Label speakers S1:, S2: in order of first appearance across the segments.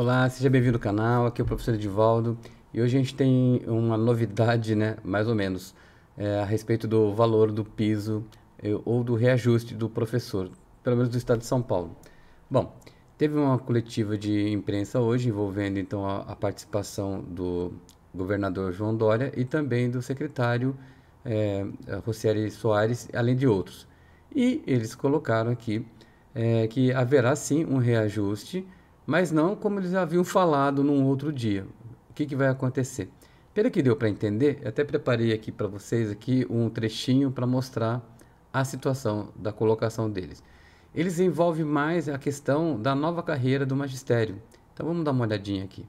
S1: Olá, seja bem-vindo ao canal. Aqui é o professor Edivaldo e hoje a gente tem uma novidade, né? Mais ou menos, é, a respeito do valor do piso é, ou do reajuste do professor, pelo menos do estado de São Paulo. Bom, teve uma coletiva de imprensa hoje envolvendo então a, a participação do governador João Dória e também do secretário é, Rocieri Soares, além de outros. E eles colocaram aqui é, que haverá sim um reajuste mas não como eles haviam falado num outro dia. O que, que vai acontecer? Pelo que deu para entender, até preparei aqui para vocês aqui um trechinho para mostrar a situação da colocação deles. Eles envolvem mais a questão da nova carreira do magistério. Então vamos dar uma olhadinha aqui.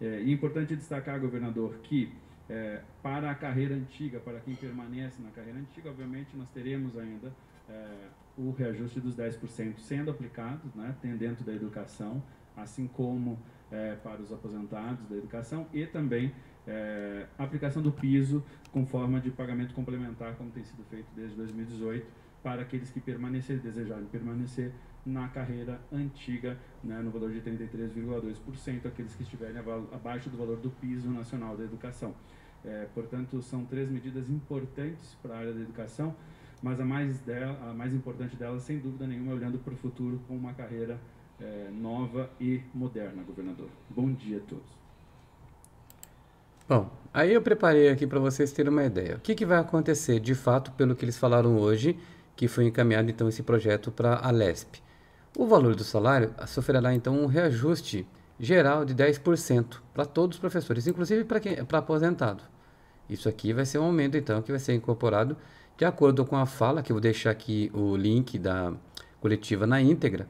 S2: É importante destacar, governador, que é, para a carreira antiga, para quem permanece na carreira antiga, obviamente nós teremos ainda é, o reajuste dos 10% sendo aplicado, né, dentro da educação, assim como é, para os aposentados da educação e também é, aplicação do piso com forma de pagamento complementar, como tem sido feito desde 2018, para aqueles que permanecerem, desejarem permanecer na carreira antiga, né, no valor de 33,2%, aqueles que estiverem abaixo do valor do piso nacional da educação. É, portanto, são três medidas importantes para a área da educação mas a mais, dela, a mais importante dela, sem dúvida nenhuma, é olhando para o futuro com uma carreira é, nova e moderna, governador. Bom dia a todos.
S1: Bom, aí eu preparei aqui para vocês terem uma ideia. O que, que vai acontecer, de fato, pelo que eles falaram hoje, que foi encaminhado então esse projeto para a LESP? O valor do salário sofrerá então um reajuste geral de 10% para todos os professores, inclusive para aposentado. Isso aqui vai ser um aumento então que vai ser incorporado de acordo com a fala, que eu vou deixar aqui o link da coletiva na íntegra,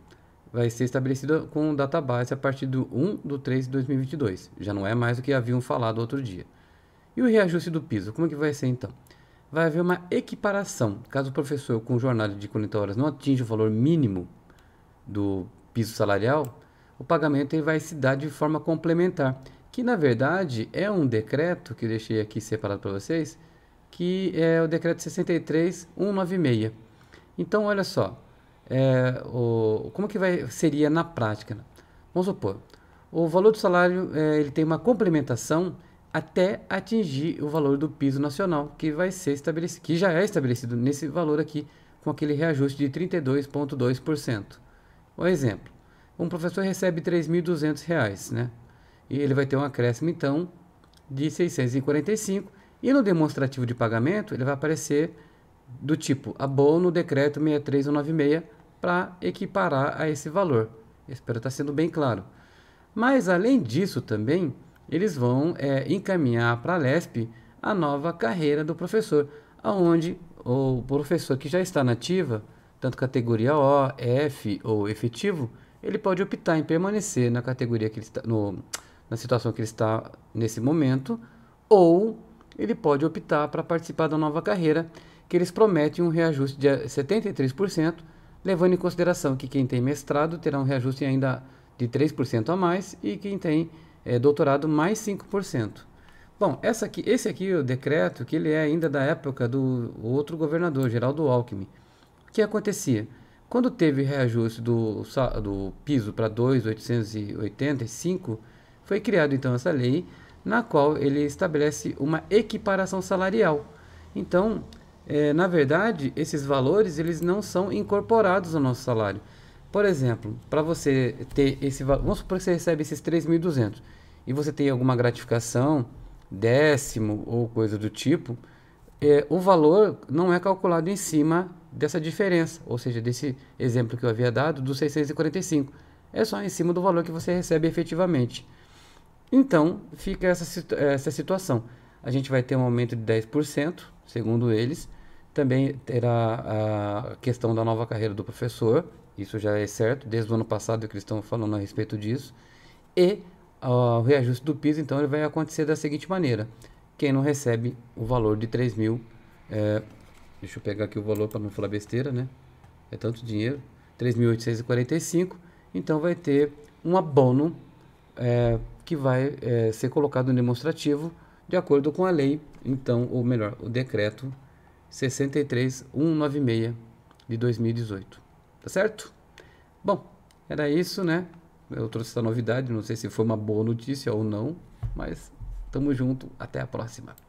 S1: vai ser estabelecida com o database a partir do 1 de 3 de 2022. Já não é mais o que haviam falado outro dia. E o reajuste do piso, como é que vai ser então? Vai haver uma equiparação. Caso o professor com jornada de 40 horas não atinja o valor mínimo do piso salarial, o pagamento ele vai se dar de forma complementar, que na verdade é um decreto que deixei aqui separado para vocês, que é o decreto 63196. Então, olha só, é, o, como que vai, seria na prática? Vamos supor, o valor do salário é, ele tem uma complementação até atingir o valor do piso nacional, que vai ser estabelecido, que já é estabelecido nesse valor aqui, com aquele reajuste de 32,2%. Um exemplo, um professor recebe R$ 3.200, né? E ele vai ter um acréscimo, então, de 645 e no demonstrativo de pagamento, ele vai aparecer do tipo abono decreto 63196 para equiparar a esse valor. espero estar tá sendo bem claro. Mas, além disso, também eles vão é, encaminhar para a LESP a nova carreira do professor, aonde o professor que já está nativa, tanto categoria O, F ou efetivo, ele pode optar em permanecer na categoria que ele está, no, na situação que ele está nesse momento, ou ele pode optar para participar da nova carreira, que eles prometem um reajuste de 73%, eh, levando em consideração que quem tem mestrado terá um reajuste ainda de 3% a mais e quem tem é, doutorado mais 5%. Bom, essa aqui, esse aqui é o decreto que ele é ainda da época do outro governador, Geraldo Alckmin. O que acontecia? Quando teve reajuste do, do piso para 2,885, foi criado então essa lei na qual ele estabelece uma equiparação salarial. Então, é, na verdade, esses valores eles não são incorporados ao nosso salário. Por exemplo, para você ter esse valor, vamos supor que você recebe esses 3.200 e você tem alguma gratificação, décimo ou coisa do tipo, é, o valor não é calculado em cima dessa diferença, ou seja, desse exemplo que eu havia dado dos 645. É só em cima do valor que você recebe efetivamente. Então, fica essa, essa situação. A gente vai ter um aumento de 10%, segundo eles. Também terá a questão da nova carreira do professor, isso já é certo, desde o ano passado que eles estão falando a respeito disso. E o reajuste do piso, então, ele vai acontecer da seguinte maneira: quem não recebe o valor de 3 mil, é, deixa eu pegar aqui o valor para não falar besteira, né? É tanto dinheiro, 3.845, então vai ter um abono é, que vai é, ser colocado no demonstrativo de acordo com a lei, então, ou melhor, o decreto 63196 de 2018. Tá certo? Bom, era isso, né? Eu trouxe essa novidade, não sei se foi uma boa notícia ou não, mas tamo junto, até a próxima.